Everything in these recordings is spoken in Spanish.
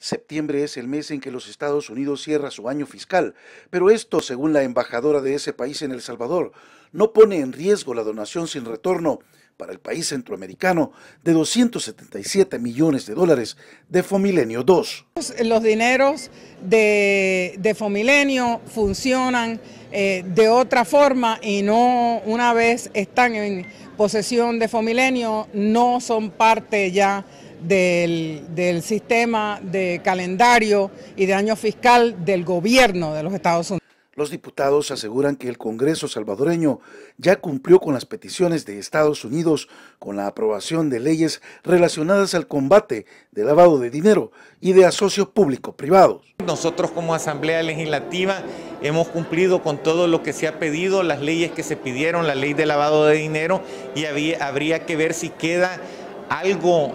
Septiembre es el mes en que los Estados Unidos cierra su año fiscal, pero esto, según la embajadora de ese país en El Salvador, no pone en riesgo la donación sin retorno para el país centroamericano de 277 millones de dólares de Fomilenio II. Los dineros de, Fomilenio funcionan eh, de otra forma y no una vez están en posesión de Fomilenio, no son parte ya del, sistema de calendario y de año fiscal del gobierno de los Estados Unidos. Los diputados aseguran que el Congreso salvadoreño ya cumplió con las peticiones de Estados Unidos con la aprobación de leyes relacionadas al combate de lavado de dinero y de asocios públicos privados Nosotros como Asamblea Legislativa hemos cumplido con todo lo que se ha pedido, las leyes que se pidieron, la ley de lavado de dinero y habría que ver si queda algo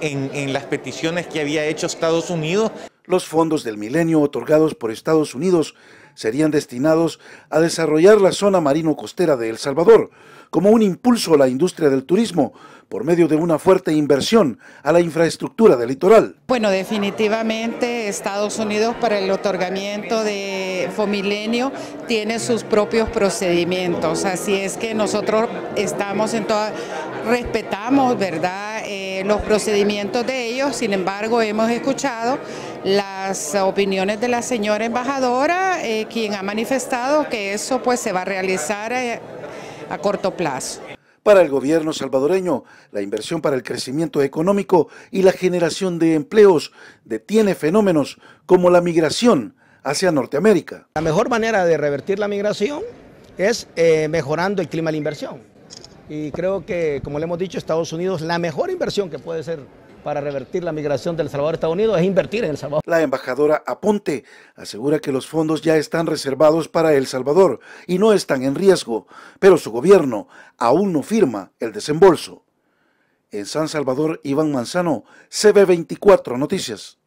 en, las peticiones que había hecho Estados Unidos. Los fondos del milenio otorgados por Estados Unidos serían destinados a desarrollar la zona marino-costera de El Salvador como un impulso a la industria del turismo por medio de una fuerte inversión a la infraestructura del litoral. Bueno, definitivamente Estados Unidos para el otorgamiento de Fomilenio tiene sus propios procedimientos, así es que nosotros estamos en toda, respetamos, ¿verdad?, eh, los procedimientos de ellos, sin embargo hemos escuchado la las opiniones de la señora embajadora, eh, quien ha manifestado que eso pues se va a realizar eh, a corto plazo. Para el gobierno salvadoreño, la inversión para el crecimiento económico y la generación de empleos detiene fenómenos como la migración hacia Norteamérica. La mejor manera de revertir la migración es eh, mejorando el clima de la inversión y creo que, como le hemos dicho, Estados Unidos, la mejor inversión que puede ser para revertir la migración del Salvador a Estados Unidos es invertir en El Salvador. La embajadora Aponte asegura que los fondos ya están reservados para El Salvador y no están en riesgo, pero su gobierno aún no firma el desembolso. En San Salvador, Iván Manzano, CB24 Noticias.